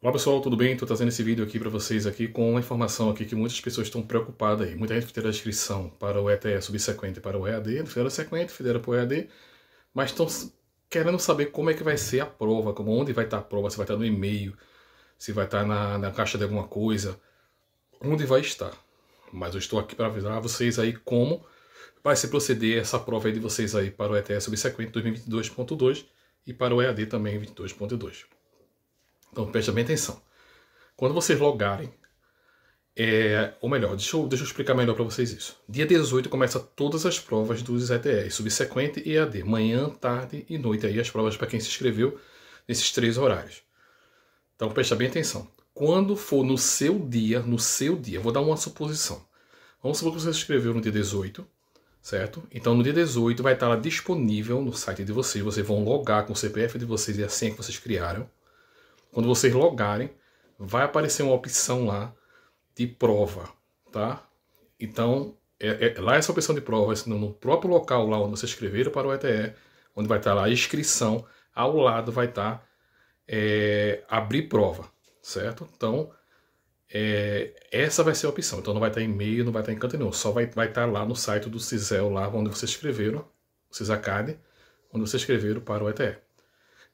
Olá pessoal, tudo bem? Estou trazendo esse vídeo aqui para vocês aqui com uma informação aqui que muitas pessoas estão preocupadas aí. Muita gente fizeram a inscrição para o ETE subsequente para o EAD, fizeram sequente, fizeram para o EAD, mas estão querendo saber como é que vai ser a prova, como onde vai estar a prova, se vai estar no e-mail, se vai estar na, na caixa de alguma coisa, onde vai estar. Mas eu estou aqui para avisar vocês aí como vai se proceder essa prova aí de vocês aí para o ETE subsequente 2022.2 e para o EAD também 22.2. Então preste bem atenção. Quando vocês logarem, é, ou melhor, deixa eu, deixa eu explicar melhor para vocês isso. Dia 18 começa todas as provas dos ETR, subsequente e AD, manhã, tarde e noite. Aí as provas para quem se inscreveu nesses três horários. Então preste bem atenção. Quando for no seu dia, no seu dia, vou dar uma suposição. Vamos supor que você se inscreveu no dia 18, certo? Então no dia 18 vai estar lá disponível no site de vocês. Vocês vão logar com o CPF de vocês e a senha que vocês criaram. Quando vocês logarem, vai aparecer uma opção lá de prova, tá? Então, é, é, lá essa opção de prova, no próprio local lá onde vocês escreveram para o ETE, onde vai estar lá a inscrição, ao lado vai estar é, abrir prova, certo? Então, é, essa vai ser a opção. Então não vai estar e-mail, não vai estar em canto nenhum. Só vai, vai estar lá no site do CISEL, lá onde vocês escreveram, CISACAD, onde vocês escreveram para o ETE.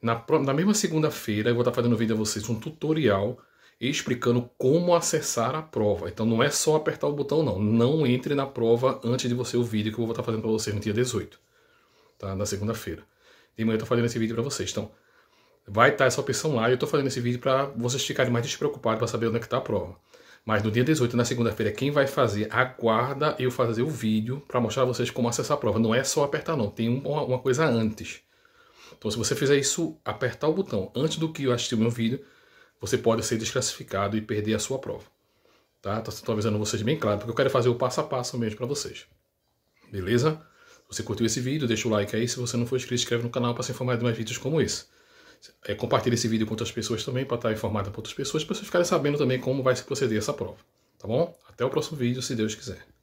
Na, na mesma segunda-feira eu vou estar fazendo vídeo a vocês um tutorial explicando como acessar a prova. Então não é só apertar o botão não, não entre na prova antes de você o vídeo que eu vou estar fazendo para vocês no dia 18, tá? na segunda-feira. De manhã eu estou fazendo esse vídeo para vocês, então vai estar tá essa opção lá. Eu estou fazendo esse vídeo para vocês ficarem mais despreocupados para saber onde é está a prova. Mas no dia 18, na segunda-feira, quem vai fazer, aguarda eu fazer o vídeo para mostrar a vocês como acessar a prova. Não é só apertar não, tem uma, uma coisa antes. Então, se você fizer isso, apertar o botão antes do que eu assistir o meu vídeo, você pode ser desclassificado e perder a sua prova. Tá? Estou avisando vocês bem claro, porque eu quero fazer o passo a passo mesmo para vocês. Beleza? Se você curtiu esse vídeo, deixa o like aí. Se você não for inscrito, inscreve no canal para se informar de mais vídeos como esse. É, compartilhe esse vídeo com outras pessoas também, para estar tá informado com outras pessoas, para vocês ficarem sabendo também como vai se proceder essa prova. Tá bom? Até o próximo vídeo, se Deus quiser.